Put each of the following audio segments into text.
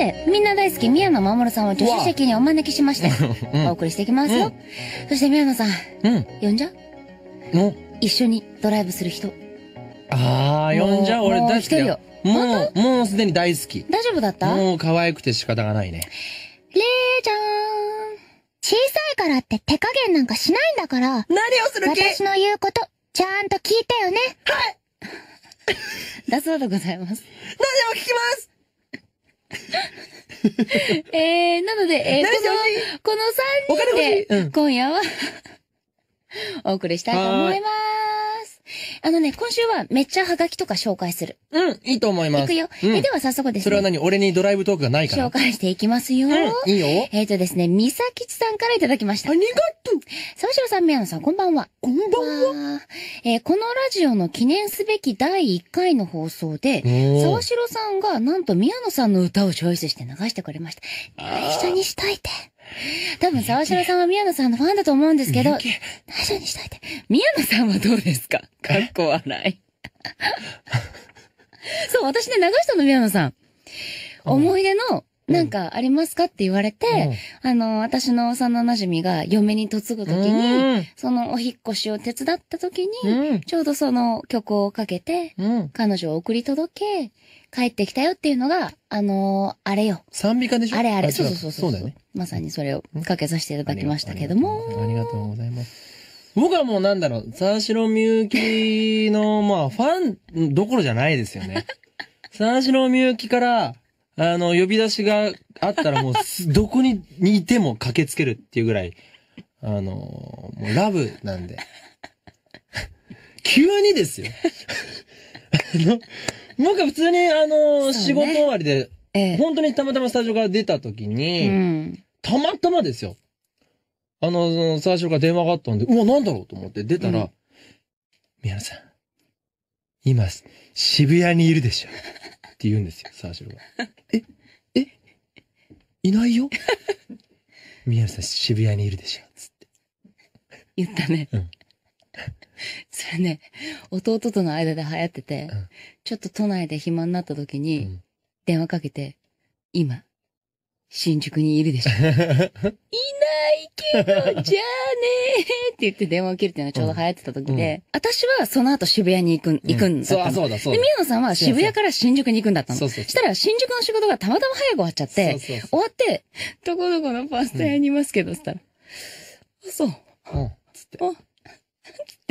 て、みんな大好き、宮野守さんを助手席にお招きしまして、お送りしていきますよ。うんそして宮野さん、うん。呼んじゃの一緒にドライブする人。あー、呼んじゃ俺大好きよ。もうもう、すでに大好き。大丈夫だったもう可愛くて仕方がないね。れちゃーん。小さいからって手加減なんかしないんだから、何をする私の言うこと、ちゃんと聞いてよね。はい。だそうでございます。何でも聞きます えー、なので、えー、この、この3人で、うん、今夜はお送りしたいと思います。あのね、今週はめっちゃハガキとか紹介する。うん、いいと思います。いくよ。うん、え、では早速ですね。それは何俺にドライブトークがないから。紹介していきますよ。うん、いいよ。えっ、ー、とですね、みさきちさんからいただきました。ありがとう。沢城さん、宮野さん、こんばんは。こんばんは。えー、このラジオの記念すべき第1回の放送で、沢城さんがなんと宮野さんの歌をチョイスして流してくれました。一緒にしといて。多分沢城さんは宮野さんのファンだと思うんですけど、内緒にしといて。宮野さんはどうですか かっこ笑い。そう、私ね、流したの宮野さん。思い出のなんかありますかって言われて、あの、私の幼馴染が嫁に嫁ぐときに、そのお引越しを手伝ったときに、ちょうどその曲をかけて、彼女を送り届け、帰ってきたよっていうのが、あのー、あれよ。賛美歌でしょあれあれ。そうそうそうそう。そうだよね。まさにそれをかけさせていただきましたけども。ありがとうございます。僕はもうなんだろう、沢城みゆきの、まあ、ファンどころじゃないですよね。沢 城みゆきから、あの、呼び出しがあったらもう、どこににいても駆けつけるっていうぐらい、あの、もうラブなんで。急にですよ。あの、僕は普通にあの、ね、仕事終わりで、ええ、本当にたまたまスタジオから出た時に、うん、たまたまですよ。あの、最初から電話があったんで、うわ、なんだろうと思って出たら、うん、宮野さん、今、渋谷にいるでしょ。って言うんですよ、サーシが。え、え、いないよ宮根さん渋谷にいるでしょ、つって。言ったね。うん、それね、弟との間で流行ってて、うん、ちょっと都内で暇になった時に、電話かけて、今、新宿にいるでしょ。い けど、じゃあねーって言って電話を切るっていうのがちょうど流行ってた時で、私はその後渋谷に行く、行くんだったの。そう、そうだ、そうで、宮野さんは渋谷から新宿に行くんだったの。そうそう。したら新宿の仕事がたまたま早く終わっちゃって、そうそう終わって、どこどこのパスタ屋にいますけど、つったら、そう。うん。つって。あ、つっ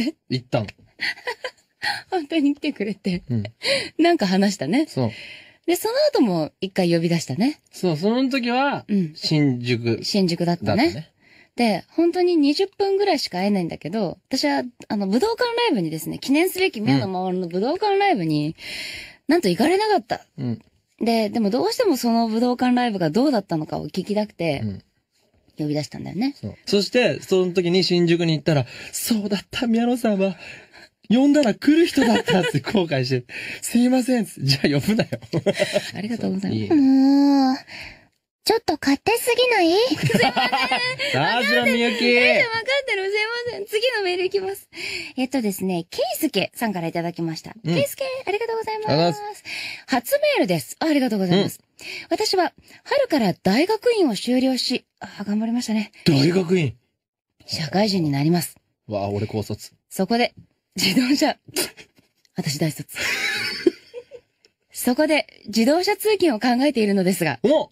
て。行ったの。本当に来てくれて。うん。なんか話したね。そう。で、その後も一回呼び出したね。そう、その時は、新宿、新宿だったね。、本当に20分ぐらいしか会えないんだけど、私は、あの、武道館ライブにですね、記念すべき宮野真央の武道館ライブに、なんと行かれなかった。うん、で、でもどうしてもその武道館ライブがどうだったのかを聞きたくて、うん呼び出したんだよね。そして、その時に新宿に行ったら、そうだった、宮野さんは、呼んだら来る人だったって 後悔して、すいません、じゃあ呼ぶなよ。ありがとうございます。ちょっと勝手すぎないすいません。ラ ジオみゆき。大分かってる。すいません。次のメールいきます。えっとですね、ケイスケさんからいただきました。うん、ケイスケ、ありがとうございます。ます初メールですあ。ありがとうございます。うん、私は、春から大学院を修了し、あ、頑張りましたね。大学院社会人になります。わあ、俺高卒。そこで、自動車。私大卒。そこで、自動車通勤を考えているのですが。お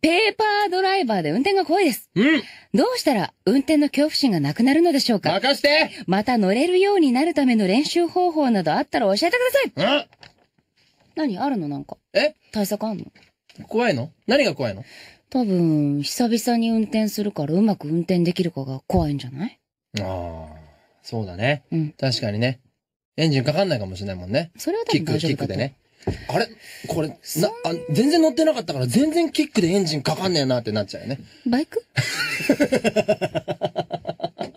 ペーパードライバーで運転が怖いです。うん。どうしたら運転の恐怖心がなくなるのでしょうか任してまた乗れるようになるための練習方法などあったら教えてくださいうん何あるのなんか。え対策あんの怖いの何が怖いの多分、久々に運転するからうまく運転できるかが怖いんじゃないああ、そうだね。うん。確かにね。エンジンかかんないかもしれないもんね。それは多分大丈夫だキックでね。あれこれ、な、あ、全然乗ってなかったから、全然キックでエンジンかかんねえなってなっちゃうよね。バイク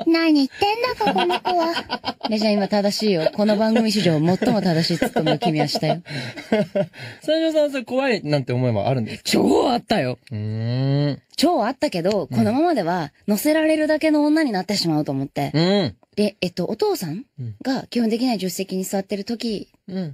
何言ってんだか、この子は。レジャー今正しいよ。この番組史上最も正しいツッコミを君はしたよ。最初さんそれ怖いなんて思いもあるんですか超あったよ。うーん。超あったけど、このままでは乗せられるだけの女になってしまうと思って。うん。で、えっと、お父さんが基本的には助手席に座ってる時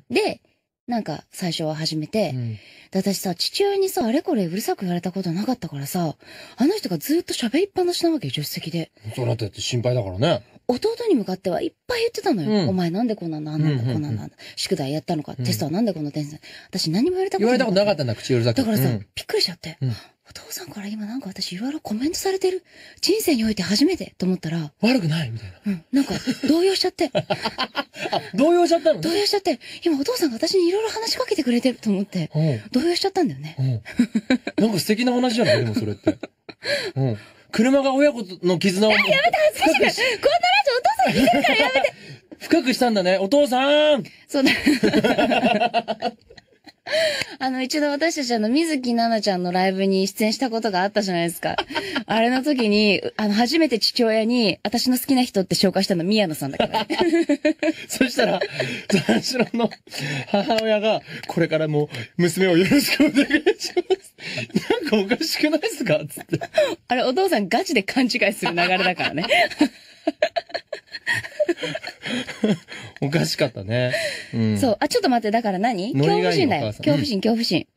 で、なんか最初は始めて、うん、で私さ、父親にさ、あれこれうるさく言われたことなかったからさ、あの人がずっと喋りっぱなしなわけ、助手席で。そうなってって心配だからね。弟に向かってはいっぱい言ってたのよ。うん、お前なんでこんなのあんなんだ、こんなのんだ。宿題やったのか、テストはなんでこんなテスうん、私何も言われたことなかった。言われたことなかったんだ、口うるさく。だからさ、びっくりしちゃって。お父さんから今なんか私いろいろコメントされてる。人生において初めてと思ったら。悪くないみたいな。うん。なんか、動揺しちゃって。あ、動揺しちゃったの、ね、動揺しちゃって。今お父さんが私にいろいろ話しかけてくれてると思って。動揺しちゃったんだよね。うん。なんか素敵な話じゃないでもそれって。うん。車が親子の絆を。やめて恥ずかしいこんなラジオお父さん聞いてるからやめて 深くしたんだね、お父さんそうだ。一度私たちあの、水木奈々ちゃんのライブに出演したことがあったじゃないですか。あれの時に、あの、初めて父親に、私の好きな人って紹介したの宮野さんだから、ね。そしたら、三四郎の母親が、これからも娘をよろしくお願いします。なんかおかしくないですかつって。あれ、お父さんガチで勘違いする流れだからね。おかしかったね。うん。そう。あ、ちょっと待って、だから何恐怖心だよ。恐怖心、恐怖心。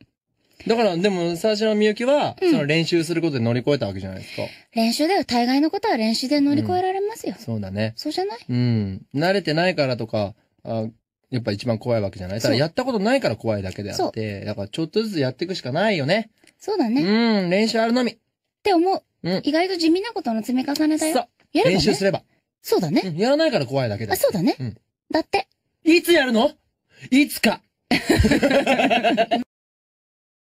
だから、でも、最初のみゆきは、その練習することで乗り越えたわけじゃないですか。練習だよ。大概のことは練習で乗り越えられますよ。そうだね。そうじゃないうん。慣れてないからとか、あやっぱ一番怖いわけじゃないただやったことないから怖いだけであって、だからちょっとずつやっていくしかないよね。そうだね。うん、練習あるのみ。って思う。うん、意外と地味なことの積み重ねだよ。そう。やれば、ね、練習すれば。そうだね、うん、やらないから怖いだけだ。あ、そうだね。うん。だって。いつやるのいつか